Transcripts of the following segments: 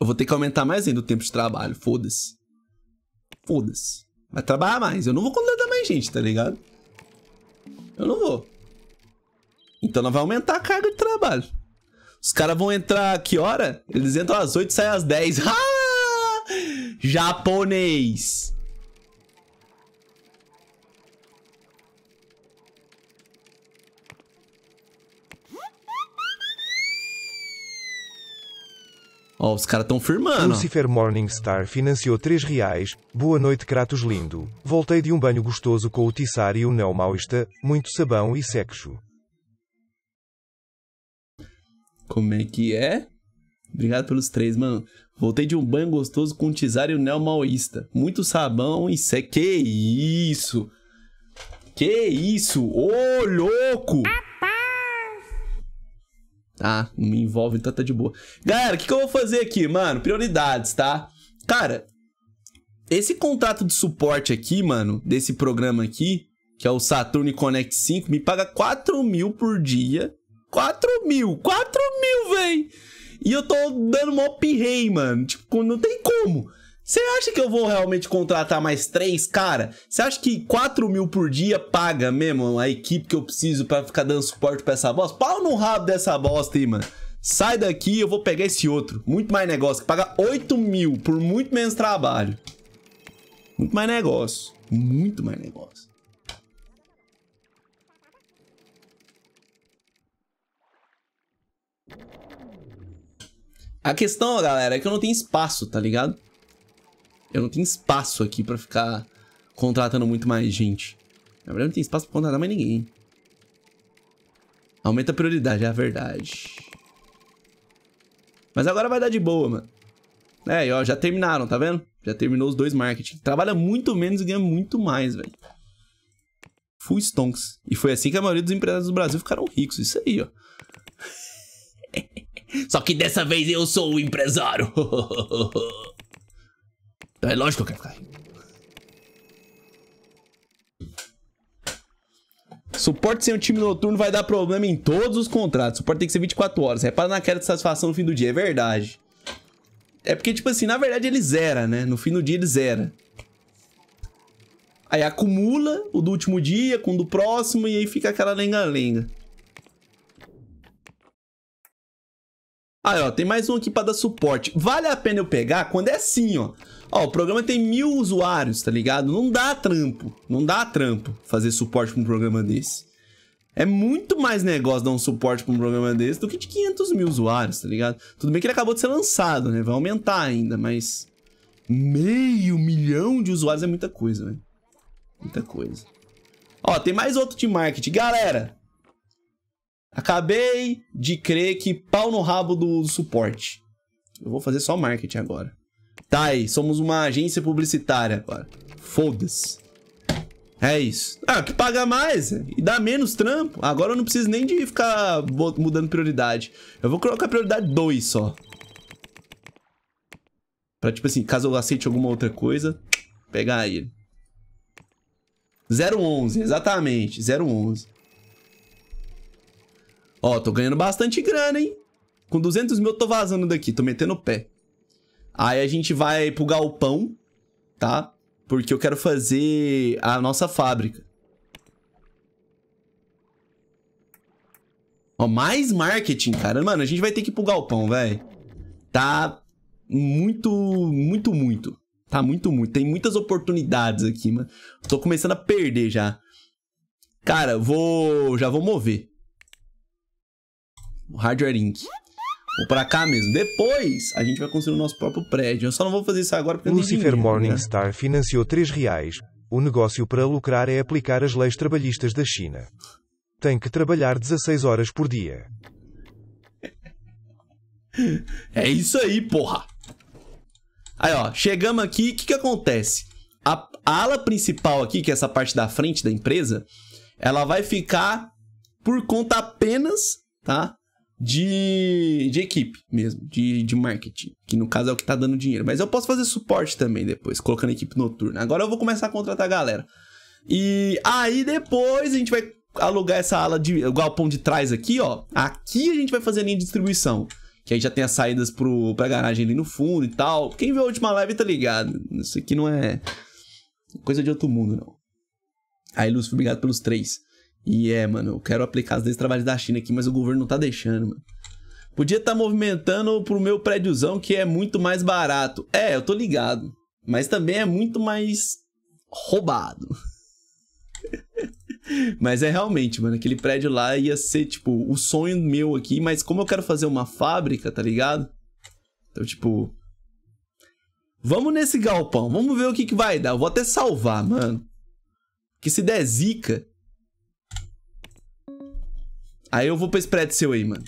Eu vou ter que aumentar mais ainda o tempo de trabalho. Foda-se. Foda-se. Vai trabalhar mais. Eu não vou contratar mais gente, tá ligado? Eu não vou. Então não vai aumentar a carga de trabalho. Os caras vão entrar que hora? Eles entram às 8 e saem às 10. Ah! Japonês! Ó, os caras tão firmando. Lucifer Morningstar financiou 3 reais. Boa noite, Kratos lindo. Voltei de um banho gostoso com o Tissar e o Neo Maoista. Muito sabão e sexo. Como é que é? Obrigado pelos três, mano. Voltei de um banho gostoso com o Tissar e o Neo Maoista. Muito sabão e sexo. Que isso? Que isso? Ô, louco! Ah! tá? Ah, não me envolve, então tá de boa. Galera, o que, que eu vou fazer aqui, mano? Prioridades, tá? Cara, esse contrato de suporte aqui, mano, desse programa aqui, que é o Saturn Connect 5, me paga 4 mil por dia. 4 mil, 4 mil, véi! E eu tô dando mó pirrei, mano. Tipo, não tem como. Você acha que eu vou realmente contratar mais três, cara? Você acha que 4 mil por dia paga mesmo a equipe que eu preciso pra ficar dando suporte pra essa bosta? Pau no rabo dessa bosta aí, mano. Sai daqui, eu vou pegar esse outro. Muito mais negócio, que paga 8 mil por muito menos trabalho. Muito mais negócio. Muito mais negócio. A questão, galera, é que eu não tenho espaço, tá ligado? Eu não tenho espaço aqui pra ficar contratando muito mais gente. Na verdade, não tem espaço pra contratar mais ninguém. Aumenta a prioridade, é a verdade. Mas agora vai dar de boa, mano. É, ó, já terminaram, tá vendo? Já terminou os dois marketing. Trabalha muito menos e ganha muito mais, velho. Full stonks. E foi assim que a maioria dos empresários do Brasil ficaram ricos. Isso aí, ó. Só que dessa vez eu sou o empresário. É lógico que eu quero ficar Suporte sem um time noturno vai dar problema em todos os contratos. Suporte tem que ser 24 horas. Repara na queda de satisfação no fim do dia, é verdade. É porque, tipo assim, na verdade ele zera, né? No fim do dia ele zera. Aí acumula o do último dia com o do próximo e aí fica aquela lenga-lenga. Aí, ó, tem mais um aqui pra dar suporte. Vale a pena eu pegar quando é assim, ó. Ó, o programa tem mil usuários, tá ligado? Não dá trampo. Não dá trampo fazer suporte pra um programa desse. É muito mais negócio dar um suporte pra um programa desse do que de 500 mil usuários, tá ligado? Tudo bem que ele acabou de ser lançado, né? Vai aumentar ainda, mas... Meio milhão de usuários é muita coisa, velho. Né? Muita coisa. Ó, tem mais outro de marketing. Galera, Acabei de crer que pau no rabo do, suporte. Eu vou fazer só marketing agora. Tá aí, somos uma agência publicitária agora. Foda-se. É isso. Ah, que paga mais e dá menos trampo. Agora eu não preciso nem de ficar mudando prioridade. Eu vou colocar prioridade 2 só. Pra, tipo assim, caso eu aceite alguma outra coisa, pegar ele. 011, exatamente, 011. Ó, tô ganhando bastante grana, hein? Com 200 mil eu tô vazando daqui, tô metendo o pé. Aí a gente vai pro galpão, tá? Porque eu quero fazer a nossa fábrica. Ó, mais marketing, cara. Mano, a gente vai ter que ir pro galpão, velho. Tá muito, muito, muito. Tá muito, muito. Tem muitas oportunidades aqui, mano. Tô começando a perder já. Cara, vou... Já vou mover. Hardware Inc. Ou pra cá mesmo. Depois, a gente vai construir o nosso próprio prédio. Eu só não vou fazer isso agora porque eu Lucifer né? Morningstar né? financiou 3 reais. O negócio para lucrar é aplicar as leis trabalhistas da China. Tem que trabalhar 16 horas por dia. É isso aí, porra. Aí, ó, chegamos aqui, o que que acontece? A, a ala principal aqui, que é essa parte da frente da empresa, ela vai ficar por conta apenas, tá? de, de equipe mesmo, de, de marketing, que no caso é o que tá dando dinheiro. Mas eu posso fazer suporte também depois, colocando equipe noturna. Agora eu vou começar a contratar a galera. E aí depois a gente vai alugar essa ala de galpão de trás aqui, ó. Aqui a gente vai fazer a linha de distribuição. Que aí já tem as saídas pro, pra garagem ali no fundo e tal. Quem viu a última live tá ligado. Isso aqui não é coisa de outro mundo, não. Aí, Lúcio, obrigado pelos três. E é, mano, eu quero aplicar as leis trabalhos da China aqui, mas o governo não tá deixando, mano. Podia estar tá movimentando pro meu prédiozão que é muito mais barato. É, eu tô ligado. Mas também é muito mais roubado. mas é realmente, mano, aquele prédio lá ia ser, tipo, o sonho meu aqui, mas como eu quero fazer uma fábrica, tá ligado? Então, tipo. Vamos nesse galpão, vamos ver o que, que vai dar. Eu vou até salvar, mano. Que se der zica, Aí eu vou pra esse prédio seu aí, mano.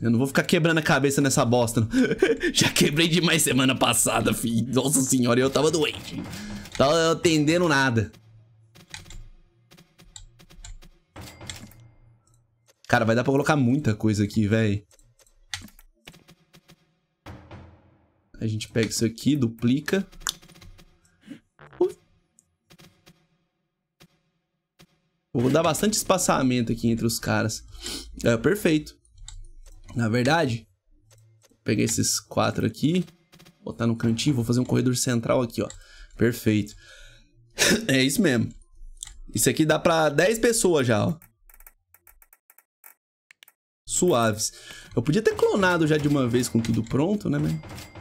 Eu não vou ficar quebrando a cabeça nessa bosta. Já quebrei demais semana passada, fi. Nossa senhora, eu tava doente. Tava atendendo nada. Cara, vai dar pra colocar muita coisa aqui, velho. A gente pega isso aqui, duplica. Uf. Vou dar bastante espaçamento aqui entre os caras. É perfeito. Na verdade, peguei esses quatro aqui, botar no cantinho, vou fazer um corredor central aqui, ó. Perfeito. é isso mesmo. Isso aqui dá pra 10 pessoas já, ó. Suaves. Eu podia ter clonado já de uma vez com tudo pronto, né, mas...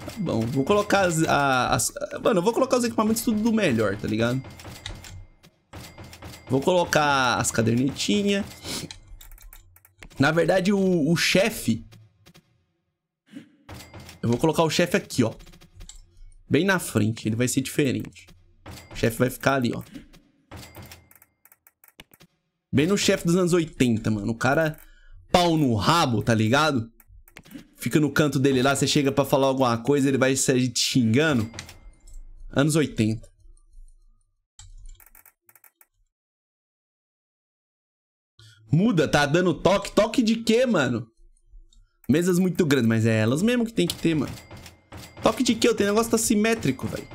Tá bom, vou colocar as, a as... Mano, eu vou colocar os equipamentos tudo do melhor, tá ligado? Vou colocar as cadernetinhas. Na verdade, o, o chefe... Eu vou colocar o chefe aqui, ó. Bem na frente, ele vai ser diferente. O chefe vai ficar ali, ó. Bem no chefe dos anos 80, mano. O cara pau no rabo, tá ligado? Fica no canto dele lá, você chega pra falar alguma coisa, ele vai te xingando. Anos 80. Muda, tá dando toque. Toque de quê, mano? Mesas muito grandes, mas é elas mesmo que tem que ter, mano. Toque de quê? O negócio tá simétrico, velho.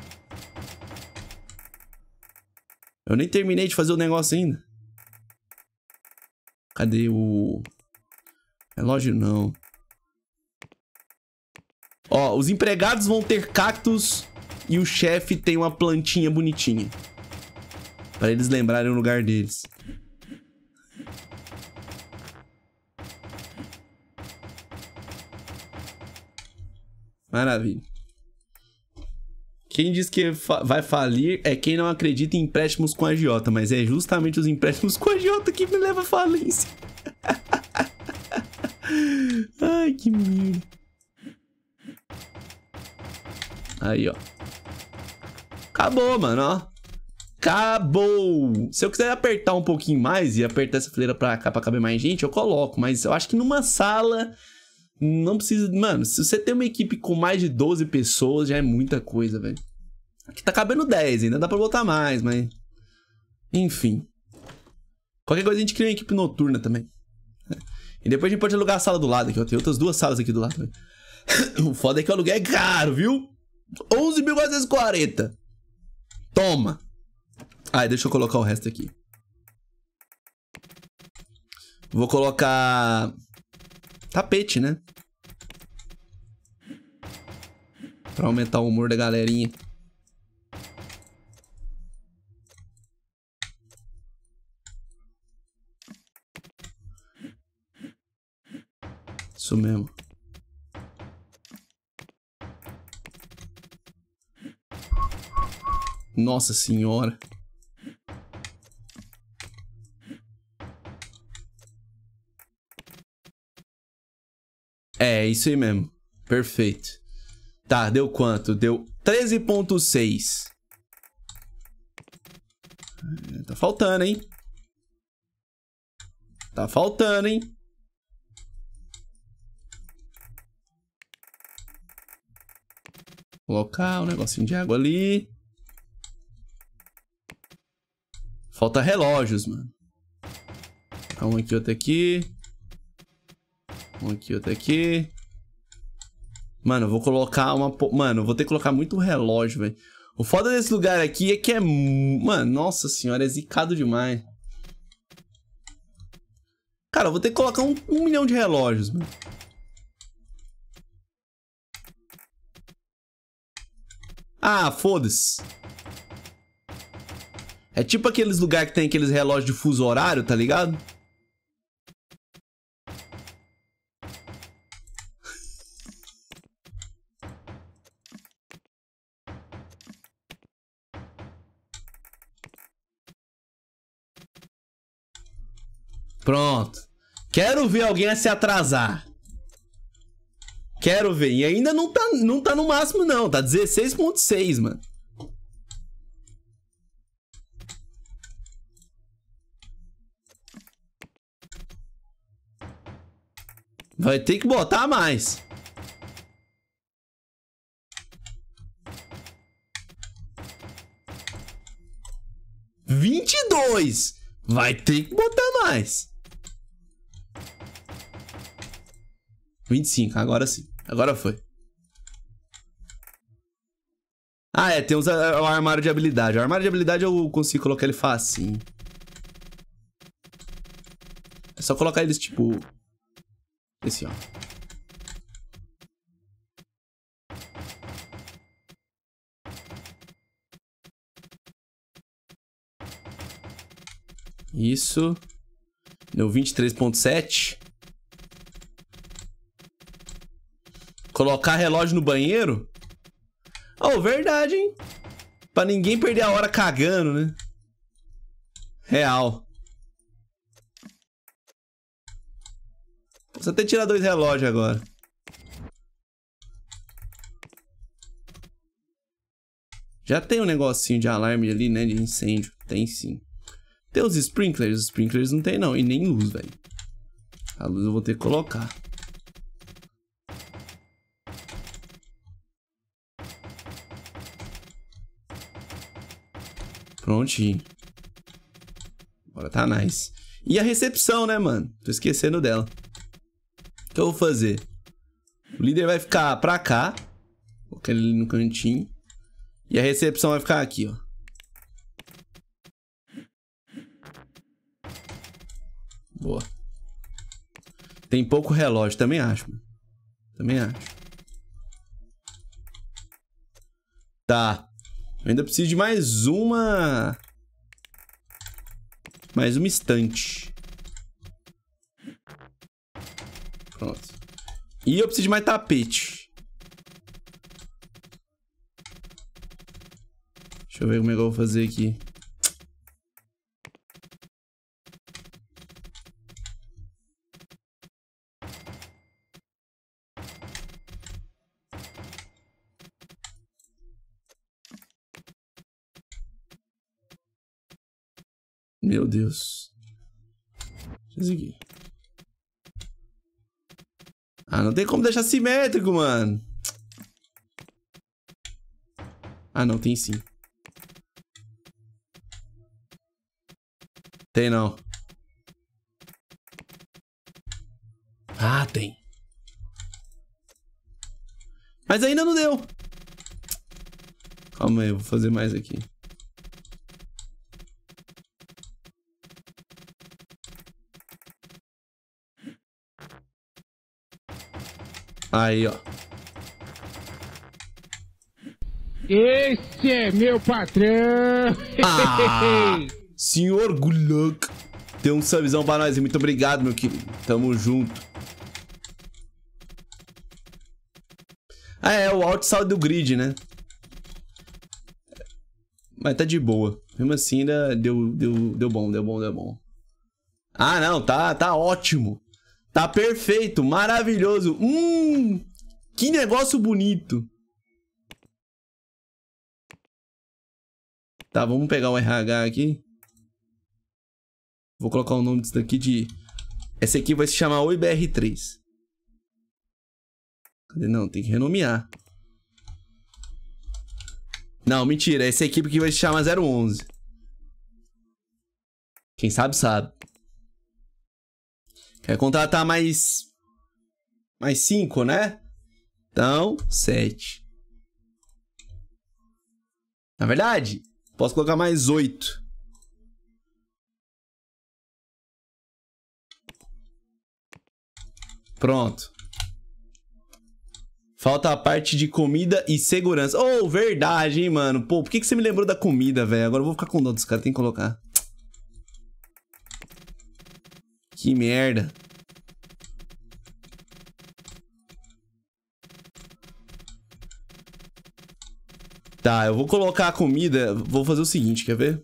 Eu nem terminei de fazer o negócio ainda. Cadê o... Relógio não. Ó, os empregados vão ter cactos e o chefe tem uma plantinha bonitinha. Pra eles lembrarem o lugar deles. Maravilha. Quem diz que fa vai falir é quem não acredita em empréstimos com agiota, mas é justamente os empréstimos com agiota que me leva à falência. Ai, que merda. Aí, ó. Acabou, mano, ó. Acabou! Se eu quiser apertar um pouquinho mais e apertar essa fileira pra cá pra caber mais gente, eu coloco. Mas eu acho que numa sala não precisa. Mano, se você tem uma equipe com mais de 12 pessoas, já é muita coisa, velho. Aqui tá cabendo 10, ainda dá pra botar mais, mas. Enfim. Qualquer coisa a gente cria uma equipe noturna também. E depois a gente pode alugar a sala do lado aqui, ó. Tem outras duas salas aqui do lado. o foda é que o aluguel é caro, viu? 11.440. Toma. Ah, deixa eu colocar o resto aqui. Vou colocar tapete, né? Pra aumentar o humor da galerinha. Isso mesmo. Nossa senhora. É, isso aí mesmo. Perfeito. Tá, deu quanto? Deu 13.6. É, tá faltando, hein? Tá faltando, hein? Colocar um negocinho de água ali. Falta relógios, mano. Um aqui, outro aqui. Um aqui, outro aqui. Mano, vou colocar uma... Mano, vou ter que colocar muito relógio, velho. O foda desse lugar aqui é que é... Mano, nossa senhora, é zicado demais. Cara, eu vou ter que colocar um, um milhão de relógios, mano. Ah, foda-se. É tipo aqueles lugares que tem aqueles relógios de fuso horário, tá ligado? Pronto. Quero ver alguém se atrasar. Quero ver. E ainda não tá, não tá no máximo, não. Tá 16.6, mano. Vai ter que botar mais. Vinte e dois. Vai ter que botar mais. 25, agora sim. Agora foi. Ah, é, tem é, é o armário de habilidade. O armário de habilidade eu consigo colocar ele fácil É só colocar eles, tipo... Esse, ó. Isso. Deu 23.7. Colocar relógio no banheiro? Oh, verdade, hein? Pra ninguém perder a hora cagando, né? Real. Posso até tirar dois relógios agora. Já tem um negocinho de alarme ali, né? De incêndio. Tem sim. Tem os sprinklers. Os sprinklers não tem, não. E nem luz, velho. A luz eu vou ter que colocar. Prontinho. Agora tá nice. E a recepção, né, mano? Tô esquecendo dela. O que eu vou fazer? O líder vai ficar pra cá. Colocar ele no cantinho. E a recepção vai ficar aqui, ó. Boa. Tem pouco relógio, também acho. Mano. Também acho. Tá. Eu ainda preciso de mais uma... Mais uma estante. Pronto. E eu preciso de mais tapete. Deixa eu ver como é que eu vou fazer aqui. Meu Deus. Deixa eu seguir. Ah, não tem como deixar simétrico, mano. Ah, não, tem sim. Tem não. Ah, tem. Mas ainda não deu. Calma aí, eu vou fazer mais aqui. Aí, ó. Esse é meu patrão! Ah, senhor Gulak tem um subzão pra nós. Muito obrigado, meu querido. Tamo junto. Ah, é, o alt saiu do grid, né? Mas tá de boa. Mesmo assim, ainda deu, deu, deu bom, deu bom, deu bom. Ah, não, tá, tá ótimo. Tá perfeito, maravilhoso. Hum, que negócio bonito. Tá, vamos pegar o RH aqui. Vou colocar o nome disso daqui de... Essa aqui vai se chamar OIBR3. Cadê? Não, tem que renomear. Não, mentira. É Essa equipe que vai se chamar 011. Quem sabe, sabe. Quer contratar mais. Mais cinco, né? Então, sete. Na verdade, posso colocar mais oito. Pronto. Falta a parte de comida e segurança. Oh, verdade, hein, mano. Pô, por que, que você me lembrou da comida, velho? Agora eu vou ficar com dó dos caras, tem que colocar. Que merda. Tá, eu vou colocar a comida. Vou fazer o seguinte, quer ver?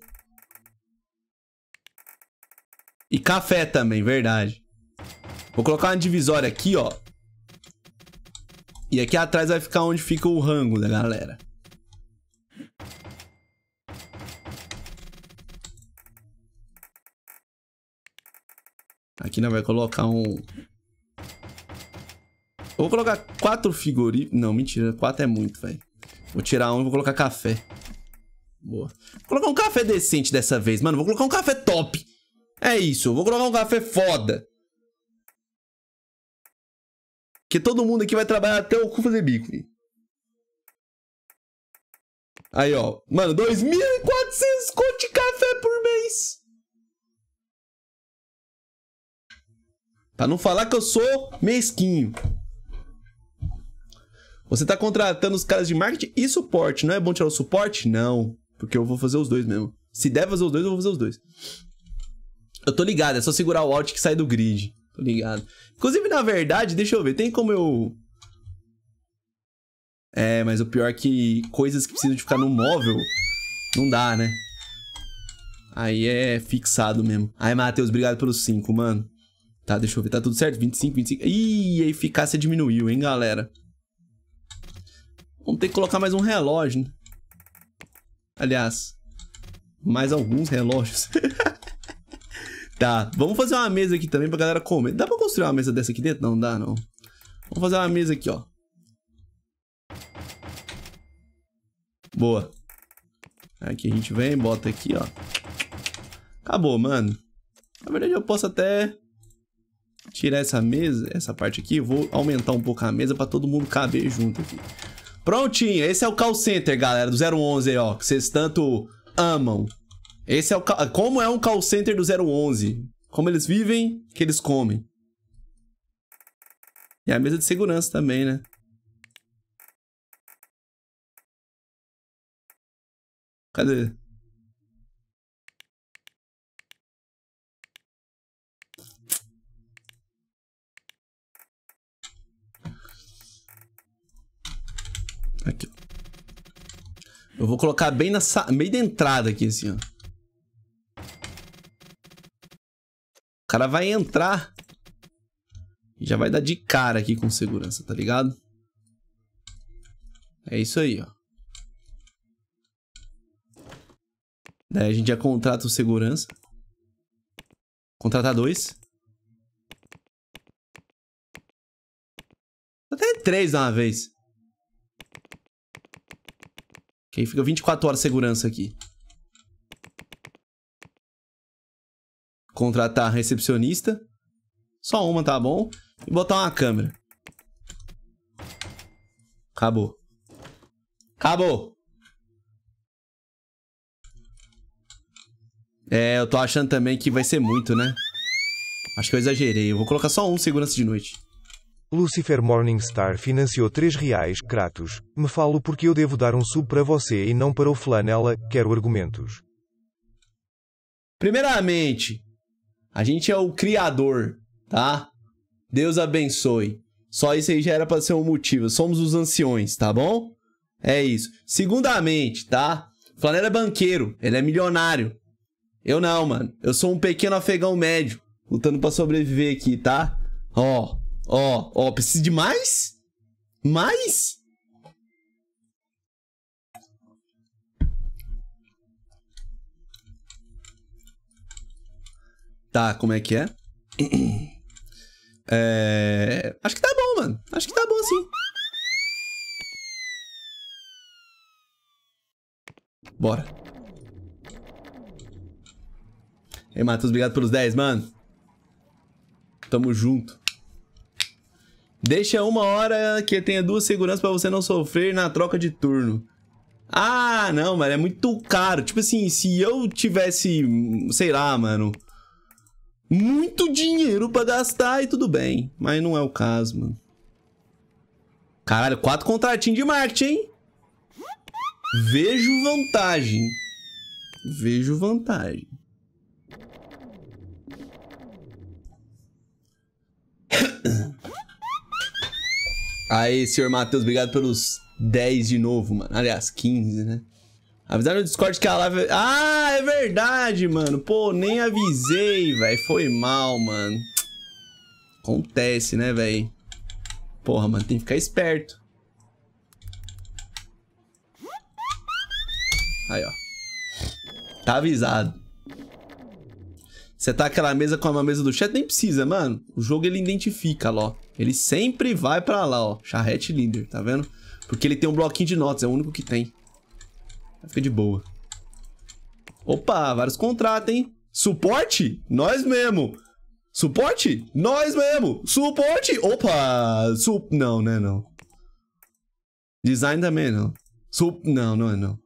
E café também, verdade. Vou colocar uma divisória aqui, ó. E aqui atrás vai ficar onde fica o rango da galera. aqui, né? Vai colocar um... vou colocar quatro figurinos. Não, mentira. Quatro é muito, velho. Vou tirar um e vou colocar café. Boa. Vou colocar um café decente dessa vez, mano. Vou colocar um café top. É isso. Vou colocar um café foda. Que todo mundo aqui vai trabalhar até o cu fazer bico, Aí, ó. Mano, 2.400 conto de café por mês. Pra não falar que eu sou mesquinho. Você tá contratando os caras de marketing e suporte. Não é bom tirar o suporte? Não. Porque eu vou fazer os dois mesmo. Se der fazer os dois, eu vou fazer os dois. Eu tô ligado, é só segurar o alt que sai do grid. Tô ligado. Inclusive, na verdade, deixa eu ver, tem como eu. É, mas o pior é que coisas que precisam de ficar no móvel não dá, né? Aí é fixado mesmo. Aí, Matheus, obrigado pelos cinco, mano. Tá, deixa eu ver, tá tudo certo? 25, 25. Ih, a eficácia diminuiu, hein, galera? Vamos ter que colocar mais um relógio, né? Aliás, mais alguns relógios. tá, vamos fazer uma mesa aqui também pra galera comer. Dá pra construir uma mesa dessa aqui dentro? Não, dá não. Vamos fazer uma mesa aqui, ó. Boa. Aqui a gente vem, bota aqui, ó. Acabou, mano. Na verdade eu posso até tirar essa mesa, essa parte aqui, vou aumentar um pouco a mesa para todo mundo caber junto aqui. Prontinho, esse é o call center, galera, do 011 aí, ó, que vocês tanto amam. Esse é o como é um call center do 011, como eles vivem, que eles comem. E a mesa de segurança também, né? Cadê? Aqui, ó. Eu vou colocar bem na meio da entrada aqui, assim, ó. O cara vai entrar e já vai dar de cara aqui com segurança, tá ligado? É isso aí, ó. Daí a gente já contrata o segurança. Contratar dois. Até três de uma vez. Que aí fica 24 horas de segurança aqui. Contratar recepcionista. Só uma tá bom. E botar uma câmera. Acabou. Acabou. É, eu tô achando também que vai ser muito, né? Acho que eu exagerei. Eu vou colocar só um segurança de noite. Lucifer Morningstar financiou 3 reais, Kratos. Me falo porque eu devo dar um sub para você e não para o Flanela, quero argumentos. Primeiramente, a gente é o criador, tá? Deus abençoe. Só isso aí já era para ser um motivo. Somos os anciões, tá bom? É isso. Segundamente, tá? Flanela é banqueiro, ele é milionário. Eu não, mano. Eu sou um pequeno afegão médio, lutando para sobreviver aqui, tá? Ó, Ó, ó, precisa de mais? Mais? Tá, como é que é? é... Acho que tá bom, mano. Acho que tá bom, sim. Bora. Ei, Matheus, obrigado pelos 10, mano. Tamo junto. Deixa uma hora que tenha duas seguranças para você não sofrer na troca de turno. Ah, não, mano, é muito caro. Tipo assim, se eu tivesse, sei lá, mano, muito dinheiro para gastar e tudo bem. Mas não é o caso, mano. Caralho, quatro contratinhos de marketing, hein? Vejo vantagem. Vejo vantagem. Aí, senhor Matheus, obrigado pelos 10 de novo, mano. Aliás, 15, né? Avisaram no Discord que a live... Ah, é verdade, mano. Pô, nem avisei, velho. Foi mal, mano. Acontece, né, velho? Porra, mano, tem que ficar esperto. Aí, ó. Tá avisado. Você tá aquela mesa com a mesa do chat? Nem precisa, mano. O jogo, ele identifica, ó. Ele sempre vai pra lá, ó. Charrete líder, tá vendo? Porque ele tem um bloquinho de notas, é o único que tem. Fica de boa. Opa, vários contratos, hein? Suporte? Nós mesmo. Suporte? Nós mesmo. Suporte? Opa! Su não, né, não. Design também, não. Su não, não é não.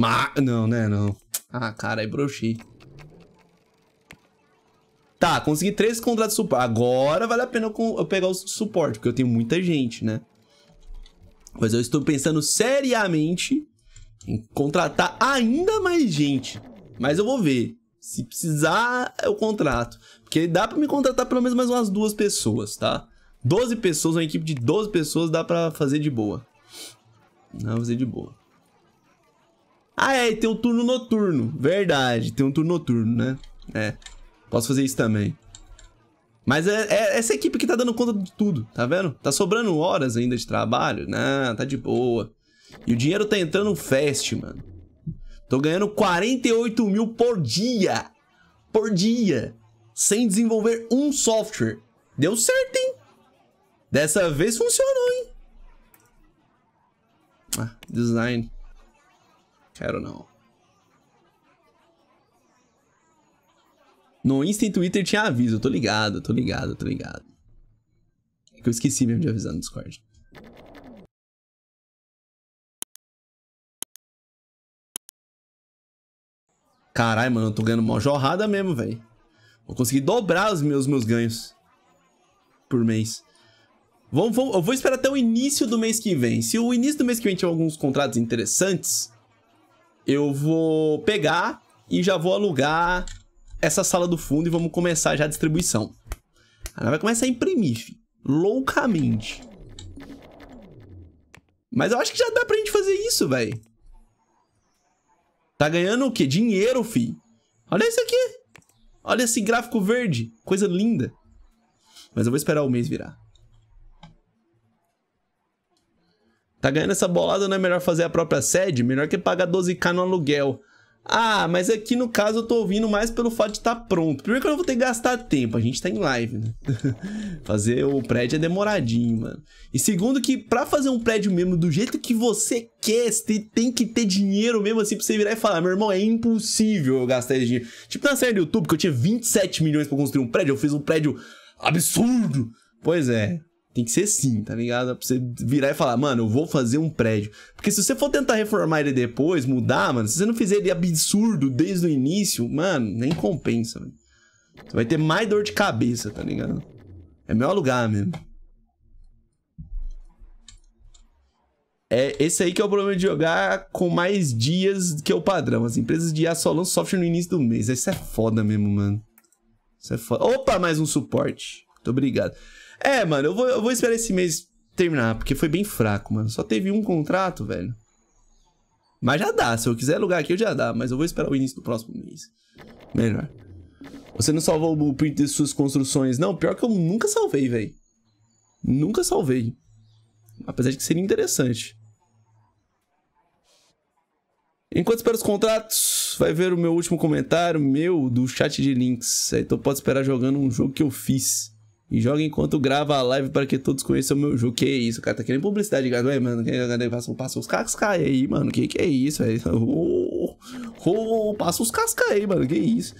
Ma não, né, não. Ah, cara, é brochei. Tá, consegui três contratos de suporte. Agora vale a pena eu pegar o suporte, porque eu tenho muita gente, né? Mas eu estou pensando seriamente em contratar ainda mais gente. Mas eu vou ver. Se precisar, eu contrato. Porque dá pra me contratar pelo menos mais umas duas pessoas, tá? doze pessoas, uma equipe de 12 pessoas dá pra fazer de boa. Dá pra fazer de boa. Ah, é, tem um turno noturno. Verdade, tem um turno noturno, né? É. Posso fazer isso também. Mas é, é, essa equipe que tá dando conta de tudo, tá vendo? Tá sobrando horas ainda de trabalho? Não, tá de boa. E o dinheiro tá entrando fast, mano. Tô ganhando 48 mil por dia. Por dia. Sem desenvolver um software. Deu certo, hein? Dessa vez funcionou, hein? Ah, design. Quero não. No Insta e Twitter tinha aviso, tô ligado, tô ligado, tô ligado. É que eu esqueci mesmo de avisar no Discord. Caralho, mano, eu tô ganhando mó jorrada mesmo, velho. Vou conseguir dobrar os meus, meus ganhos por mês. Vou vou eu vou esperar até o início do mês que vem. Se o início do mês que vem tiver alguns contratos interessantes, eu vou pegar e já vou alugar essa sala do fundo e vamos começar já a distribuição. Ela vai começar a imprimir, loucamente. Mas eu acho que já dá pra gente fazer isso, velho. Tá ganhando o quê? Dinheiro, fi. Olha isso aqui. Olha esse gráfico verde. Coisa linda. Mas eu vou esperar o mês virar. Tá ganhando essa bolada, não é melhor fazer a própria sede? Melhor que pagar 12k no aluguel. Ah, mas aqui no caso eu tô ouvindo mais pelo fato de estar tá pronto. Primeiro que eu não vou ter que gastar tempo, a gente tá em live, né? fazer o prédio é demoradinho, mano. E segundo que pra fazer um prédio mesmo do jeito que você quer, você tem que ter dinheiro mesmo assim pra você virar e falar, meu irmão, é impossível eu gastar esse dinheiro. Tipo na série do YouTube que eu tinha 27 milhões pra construir um prédio, eu fiz um prédio absurdo. Pois é, tem que ser sim, tá ligado? Pra você virar e falar, mano, eu vou fazer um prédio. Porque se você for tentar reformar ele depois, mudar, mano, se você não fizer ele absurdo desde o início, mano, nem compensa, velho. Você vai ter mais dor de cabeça, tá ligado? É melhor lugar mesmo. É esse aí que é o problema de jogar com mais dias que é o padrão. As empresas de IA só lançam software no início do mês. Isso é foda mesmo, mano. Isso é foda. Opa, mais um suporte. Muito obrigado. É, mano, eu vou, eu vou esperar esse mês terminar, porque foi bem fraco, mano. Só teve um contrato, velho. Mas já dá, se eu quiser alugar aqui eu já dá, mas eu vou esperar o início do próximo mês. Melhor. Você não salvou o print de suas construções? Não, pior que eu nunca salvei, velho. Nunca salvei. Apesar de que seria interessante. Enquanto espero os contratos, vai ver o meu último comentário, meu, do chat de links. Aí então tu pode esperar jogando um jogo que eu fiz. E joga enquanto grava a live para que todos conheçam o meu jogo. Que isso, cara tá querendo publicidade, cara. Ué, mano, passa os cascos aí, mano. Que que é isso, velho? Oh, oh, passa os cascos aí, mano. Que isso.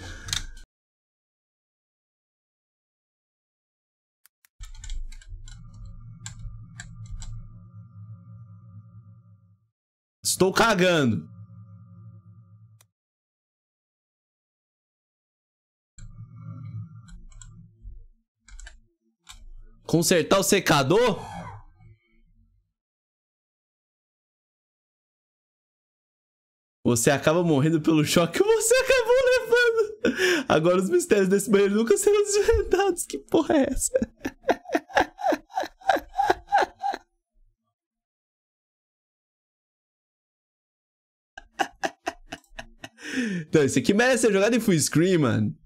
Estou cagando. Consertar o secador? Você acaba morrendo pelo choque que você acabou levando. Agora os mistérios desse banheiro nunca serão desvendados. Que porra é essa? Então, isso aqui merece ser jogado em full screen, mano.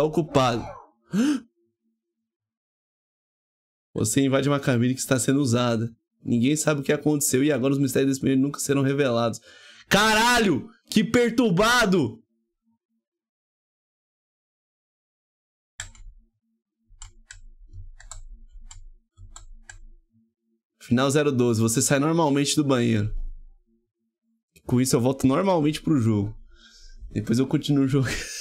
está ocupado. Você invade uma cabine que está sendo usada. Ninguém sabe o que aconteceu e agora os mistérios desse menino nunca serão revelados. Caralho! Que perturbado! Final 012. Você sai normalmente do banheiro. Com isso eu volto normalmente pro jogo. Depois eu continuo jogando.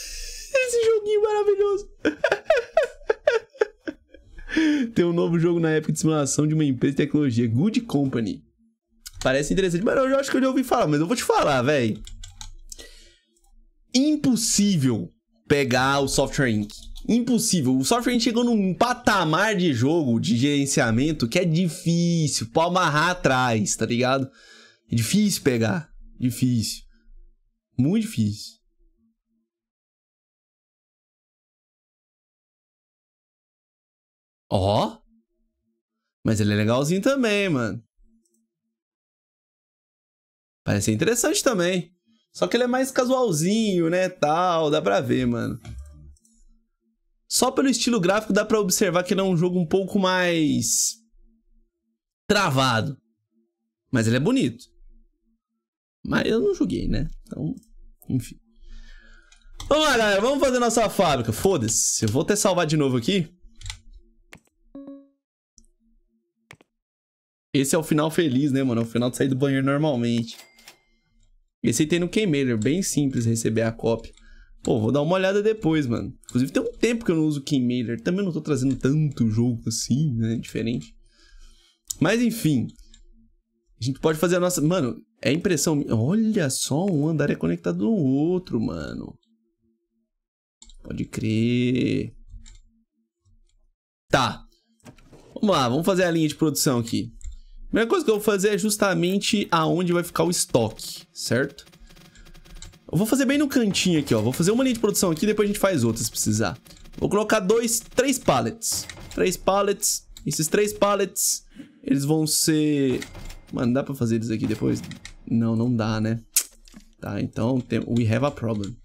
tem um novo jogo na época de simulação de uma empresa de tecnologia, Good Company. Parece interessante, mas eu acho que eu já ouvi falar, mas eu vou te falar, velho. Impossível pegar o Software Inc. Impossível. O Software Inc chegou num patamar de jogo, de gerenciamento, que é difícil. Pra amarrar atrás, tá ligado? É difícil pegar. Difícil. Muito difícil. Ó. Oh? Mas ele é legalzinho também, mano. Parece interessante também. Só que ele é mais casualzinho, né, tal, dá pra ver, mano. Só pelo estilo gráfico dá pra observar que ele é um jogo um pouco mais... travado. Mas ele é bonito. Mas eu não joguei, né? Então, enfim. Vamos lá, galera, vamos fazer nossa fábrica. Foda-se, eu vou até salvar de novo aqui. Esse é o final feliz, né, mano? É o final de sair do banheiro normalmente. Esse item no Keymaker, bem simples receber a cópia. Pô, vou dar uma olhada depois, mano. Inclusive, tem um tempo que eu não uso Keymailer. Também não tô trazendo tanto jogo assim, né? Diferente. Mas, enfim. A gente pode fazer a nossa... Mano, é impressão... Olha só, um andar é conectado no outro, mano. Pode crer. Tá. Vamos lá, vamos fazer a linha de produção aqui. Primeira coisa que eu vou fazer é justamente aonde vai ficar o estoque, certo? Eu vou fazer bem no cantinho aqui, ó. Vou fazer uma linha de produção aqui, depois a gente faz outra se precisar. Vou colocar dois, três pallets. Três pallets. Esses três pallets, eles vão ser... Mano, dá pra fazer eles aqui depois? Não, não dá, né? Tá, então, tem... we have a problem.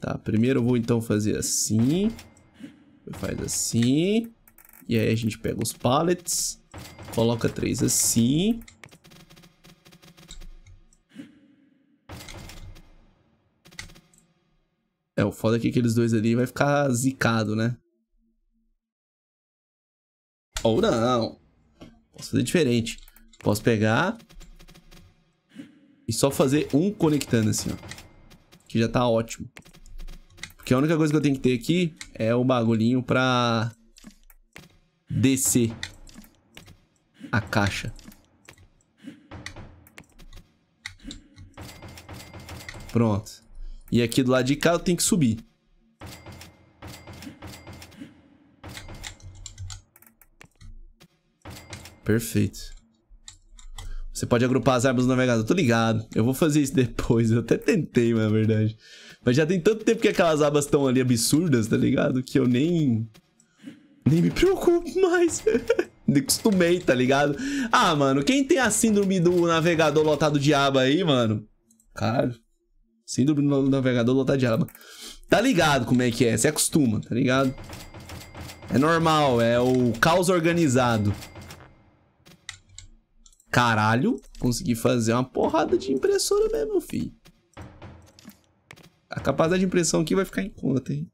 Tá, primeiro eu vou então fazer assim. Faz assim. E aí a gente pega os pallets. Coloca três assim. É, o foda é que aqueles dois ali vai ficar zicado, né? Ou não. Posso fazer diferente. Posso pegar... E só fazer um conectando assim, ó. Que já tá ótimo. Porque a única coisa que eu tenho que ter aqui é o bagulhinho pra... Descer a caixa. Pronto. E aqui do lado de cá eu tenho que subir. Perfeito. Você pode agrupar as armas no navegador. Tô ligado. Eu vou fazer isso depois. Eu até tentei, na é verdade. Mas já tem tanto tempo que aquelas abas estão ali absurdas, tá ligado? Que eu nem... Nem me preocupo mais. Me acostumei, tá ligado? Ah, mano, quem tem a síndrome do navegador lotado de aba aí, mano? Caralho. Síndrome do navegador lotado de aba. Tá ligado como é que é? Se acostuma, tá ligado? É normal, é o caos organizado. Caralho, consegui fazer uma porrada de impressora mesmo, filho. A capacidade de impressão aqui vai ficar em conta, hein?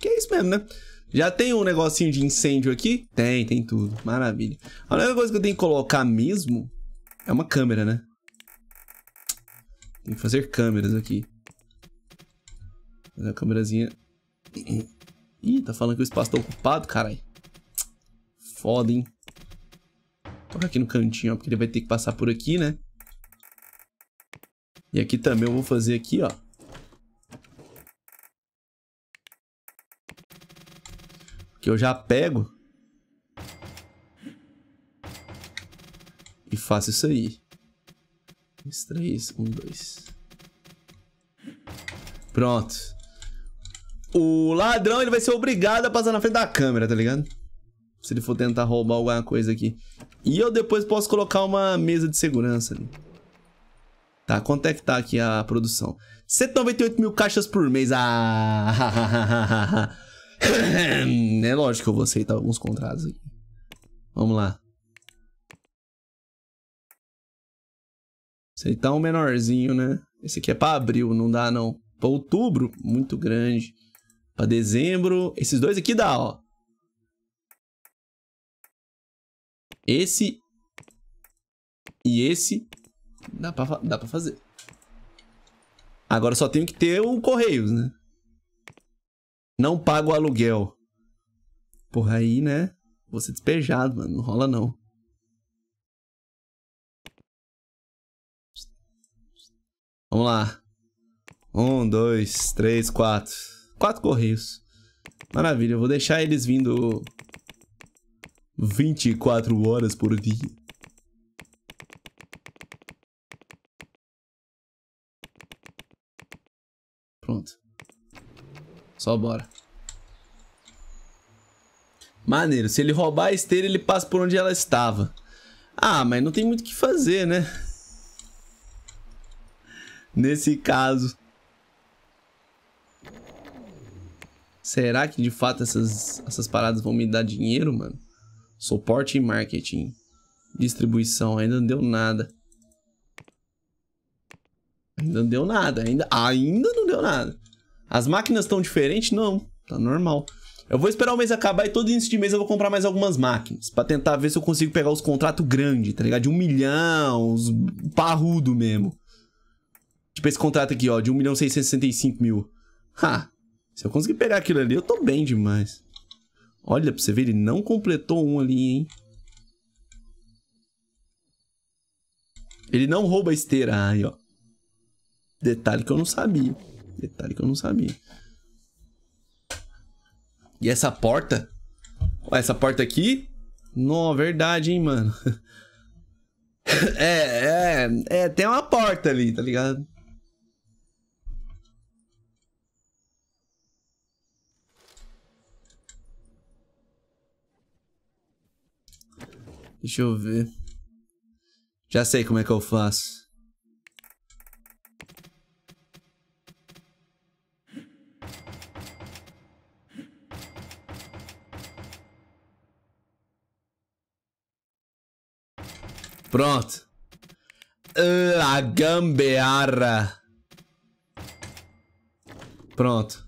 que é isso mesmo, né? Já tem um negocinho de incêndio aqui? Tem, tem tudo. Maravilha. A única coisa que eu tenho que colocar mesmo é uma câmera, né? Tem que fazer câmeras aqui. Fazer a câmerazinha. Ih, tá falando que o espaço tá ocupado, caralho. Foda, hein? Toca aqui no cantinho, ó, porque ele vai ter que passar por aqui, né? E aqui também eu vou fazer aqui, ó. que eu já pego e faço isso aí. três 3, 1, 2. Pronto. O ladrão ele vai ser obrigado a passar na frente da câmera, tá ligado? Se ele for tentar roubar alguma coisa aqui. E eu depois posso colocar uma mesa de segurança ali. Tá, quanto é que tá aqui a produção? 198 mil caixas por mês. Ah! é lógico que eu vou aceitar alguns contratos aqui. Vamos lá. Aceitar um menorzinho, né? Esse aqui é pra abril, não dá não. Pra outubro, muito grande. Pra dezembro, esses dois aqui dá, ó. Esse e esse dá pra, dá pra fazer. Agora só tenho que ter o Correios, né? Não pago o aluguel. Porra, aí, né? Vou ser despejado, mano. Não rola, não. Vamos lá. Um, dois, três, quatro. Quatro correios. Maravilha, eu vou deixar eles vindo 24 horas por dia. Só bora. Maneiro. Se ele roubar a esteira, ele passa por onde ela estava. Ah, mas não tem muito o que fazer, né? Nesse caso. Será que de fato essas, essas paradas vão me dar dinheiro, mano? Suporte e marketing. Distribuição, ainda não deu nada. Ainda não deu nada, ainda, ainda não deu nada. As máquinas estão diferentes? Não, tá normal. Eu vou esperar o mês acabar e todo início de mês eu vou comprar mais algumas máquinas. para tentar ver se eu consigo pegar os contratos grandes, tá ligado? De um milhão, uns parrudo mesmo. Tipo esse contrato aqui, ó, de um milhão mil. Ha! Se eu conseguir pegar aquilo ali, eu tô bem demais. Olha, pra você ver, ele não completou um ali, hein? Ele não rouba a esteira. Aí, ó. Detalhe que eu não sabia. Detalhe que eu não sabia. E essa porta? Essa porta aqui? Não, verdade, hein, mano. é, é, é, tem uma porta ali, tá ligado? Deixa eu ver. Já sei como é que eu faço. Pronto. Uh, a gambearra. Pronto.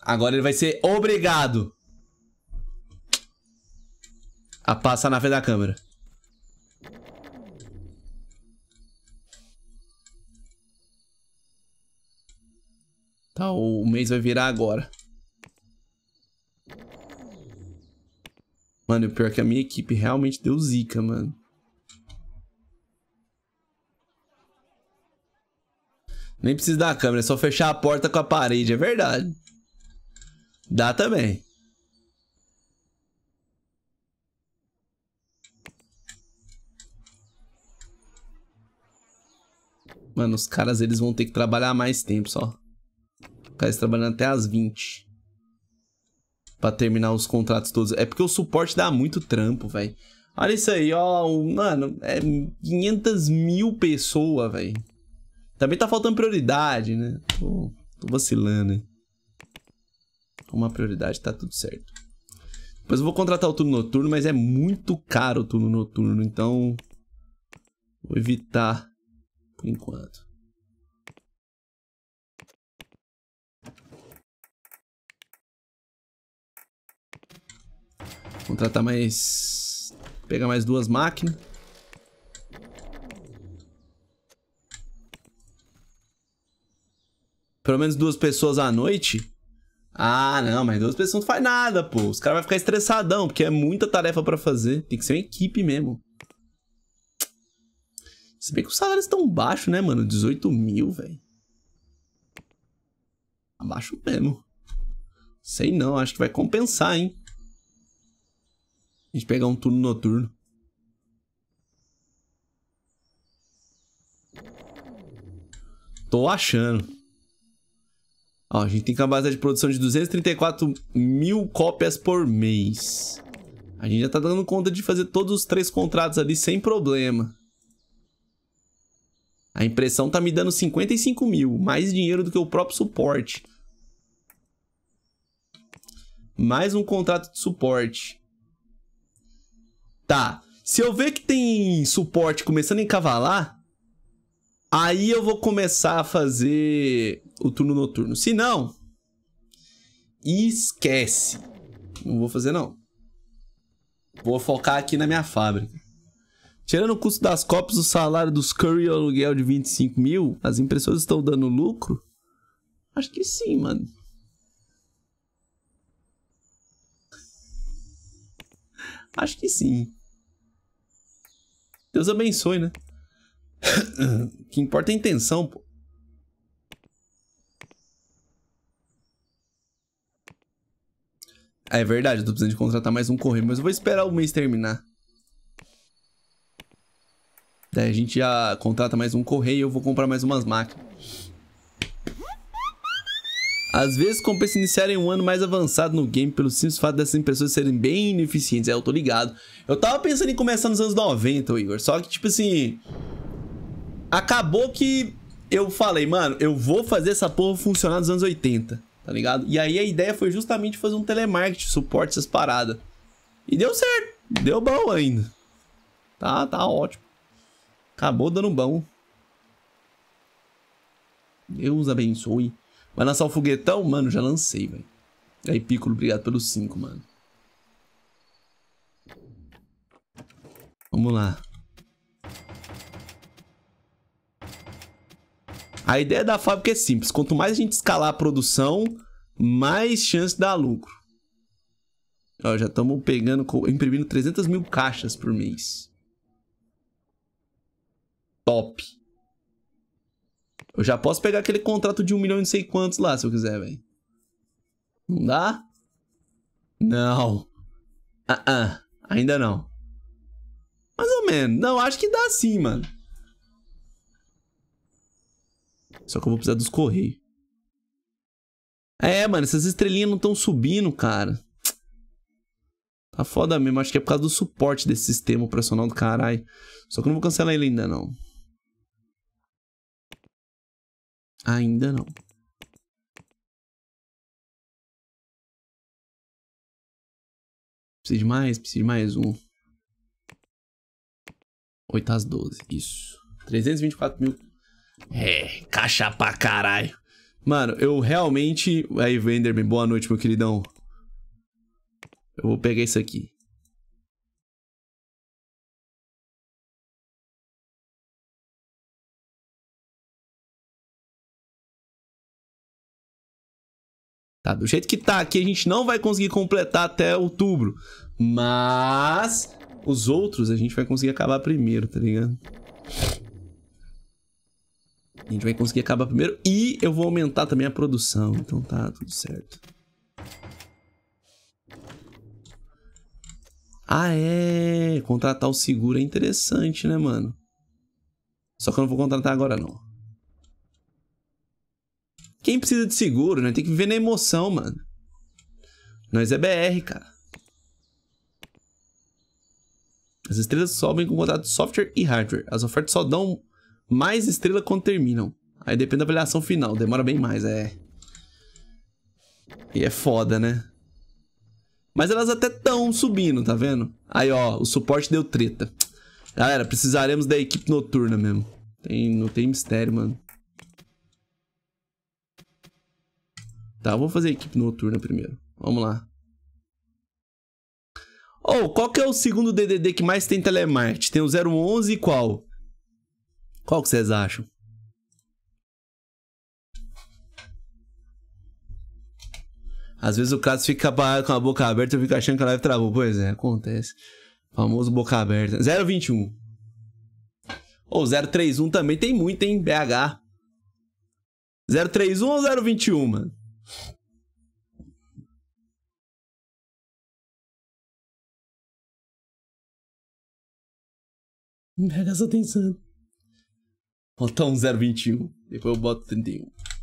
Agora ele vai ser obrigado a passar na frente da câmera. Tá, o mês vai virar agora. Mano, o pior é que a minha equipe realmente deu zica, mano. Nem precisa da câmera, é só fechar a porta com a parede, é verdade. Dá também. Mano, os caras eles vão ter que trabalhar mais tempo só. Os caras trabalhando até as 20. Pra terminar os contratos todos. É porque o suporte dá muito trampo, velho. Olha isso aí, ó. Mano, é 500 mil pessoas, velho. Também tá faltando prioridade, né? tô vacilando, hein? Uma prioridade, tá tudo certo. Depois eu vou contratar o turno noturno, mas é muito caro o turno noturno, então... Vou evitar por enquanto. Contratar mais... Pegar mais duas máquinas. pelo menos duas pessoas à noite. Ah, não, mas duas pessoas não faz nada, pô. Os caras vão ficar estressadão, porque é muita tarefa para fazer. Tem que ser uma equipe mesmo. Se bem que os salários estão baixos, né, mano? 18 mil, velho. Abaixo tá mesmo. Sei não, acho que vai compensar, hein? A gente pegar um turno noturno. Tô achando. Ó, a gente tem capacidade de produção de 234 mil cópias por mês. A gente já tá dando conta de fazer todos os três contratos ali sem problema. A impressão tá me dando 55 mil, mais dinheiro do que o próprio suporte. Mais um contrato de suporte. Tá, se eu ver que tem suporte começando a encavalar, Aí eu vou começar a fazer o turno noturno. Se não, esquece. Não vou fazer, não. Vou focar aqui na minha fábrica. Tirando o custo das copas, o salário dos Curry e o aluguel de 25 mil, as impressoras estão dando lucro? Acho que sim, mano. Acho que sim. Deus abençoe, né? que importa é a intenção, pô. Ah, é verdade, eu tô precisando de contratar mais um correio, mas eu vou esperar o mês terminar. Daí a gente já contrata mais um correio e eu vou comprar mais umas máquinas. Às vezes compensa iniciar em um ano mais avançado no game pelo simples fato dessas impressões serem bem ineficientes. É, eu tô ligado. Eu tava pensando em começar nos anos 90, Igor, só que tipo assim... Acabou que eu falei, mano, eu vou fazer essa porra funcionar nos anos 80, tá ligado? E aí a ideia foi justamente fazer um telemarketing, suporte essas paradas. E deu certo, deu bom ainda. Tá, tá ótimo. Acabou dando bom. Deus abençoe. Vai lançar o foguetão? Mano, já lancei, velho. Aí, Piccolo, obrigado pelos cinco, mano. Vamos lá. A ideia da fábrica é simples: quanto mais a gente escalar a produção, mais chance dá lucro. Ó, já estamos pegando, imprimindo 300 mil caixas por mês. Top. Eu já posso pegar aquele contrato de um milhão e não sei quantos lá, se eu quiser, velho. Não dá? Não. Ah, uh ah. -uh. Ainda não. Mais ou menos. Não, acho que dá sim, mano. Só que eu vou precisar dos correios. É, mano, essas estrelinhas não estão subindo, cara. Tá foda mesmo. Acho que é por causa do suporte desse sistema operacional do caralho. Só que eu não vou cancelar ele ainda, não. Ainda não. Preciso de mais? Preciso de mais um. 8 às 12, isso. 324 mil é, caixa pra caralho. Mano, eu realmente... Aí, Venderman, boa noite, meu queridão. Eu vou pegar isso aqui. Tá, do jeito que tá aqui, a gente não vai conseguir completar até outubro. Mas os outros a gente vai conseguir acabar primeiro, tá ligado? A gente vai conseguir acabar primeiro. E eu vou aumentar também a produção. Então tá tudo certo. Ah, é. Contratar o seguro é interessante, né, mano? Só que eu não vou contratar agora, não. Quem precisa de seguro, né? Tem que viver na emoção, mano. Nós é BR, cara. As estrelas sobem com contrato de software e hardware. As ofertas só dão mais estrela quando terminam. Aí depende da avaliação final, demora bem mais, é. E é foda, né? Mas elas até estão subindo, tá vendo? Aí, ó, o suporte deu treta. Galera, precisaremos da equipe noturna mesmo. Tem, não tem mistério, mano. Tá, vou fazer a equipe noturna primeiro. Vamos lá. Ou, oh, qual que é o segundo DDD que mais tem telemarketing? Tem o 011 e qual? Qual que vocês acham? Às vezes o caso fica com a boca aberta e eu fico achando que a live travou. Pois é, acontece. Famoso boca aberta. 021. Ou oh, 031 também tem muito, hein? BH. 031 ou 021, mano? BH só tem Falta um 0,21. Depois eu boto 31.